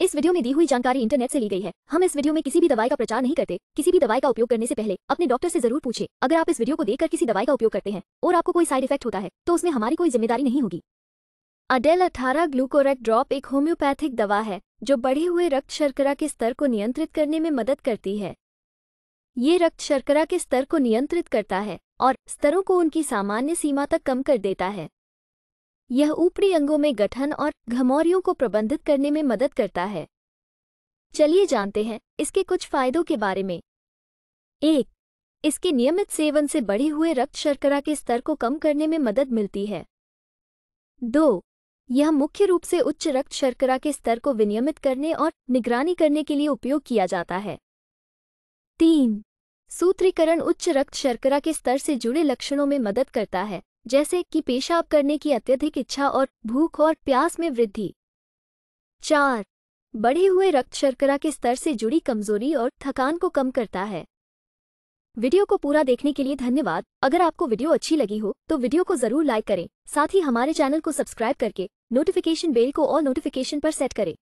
इस वीडियो में दी हुई जानकारी इंटरनेट से ली गई है हम इस वीडियो में किसी भी दवाई का प्रचार नहीं करते किसी भी दवाई का उपयोग करने से पहले अपने डॉक्टर से जरूर पूछे अगर आप इस वीडियो को देखकर किसी दवाई का उपयोग करते हैं और आपको कोई साइड इफेक्ट होता है तो उसमें हमारी कोई जिम्मेदारी नहीं होगी अडेल अठारह ग्लूकोरेक्ट ड्रॉप एक होम्योपैथिक दवा है जो बढ़े हुए रक्त शर्करा के स्तर को नियंत्रित करने में मदद करती है ये रक्त शर्करा के स्तर को नियंत्रित करता है और स्तरों को उनकी सामान्य सीमा तक कम कर देता है यह ऊपरी अंगों में गठन और घमौरियों को प्रबंधित करने में मदद करता है चलिए जानते हैं इसके कुछ फायदों के बारे में एक इसके नियमित सेवन से बढ़े हुए रक्त शर्करा के स्तर को कम करने में मदद मिलती है दो यह मुख्य रूप से उच्च रक्त शर्करा के स्तर को विनियमित करने और निगरानी करने के लिए उपयोग किया जाता है तीन सूत्रीकरण उच्च रक्त शर्करा के स्तर से जुड़े लक्षणों में मदद करता है जैसे कि पेशाब करने की अत्यधिक इच्छा और भूख और प्यास में वृद्धि चार बढ़े हुए रक्त शर्करा के स्तर से जुड़ी कमजोरी और थकान को कम करता है वीडियो को पूरा देखने के लिए धन्यवाद अगर आपको वीडियो अच्छी लगी हो तो वीडियो को जरूर लाइक करें साथ ही हमारे चैनल को सब्सक्राइब करके नोटिफिकेशन बेल को और नोटिफिकेशन पर सेट करें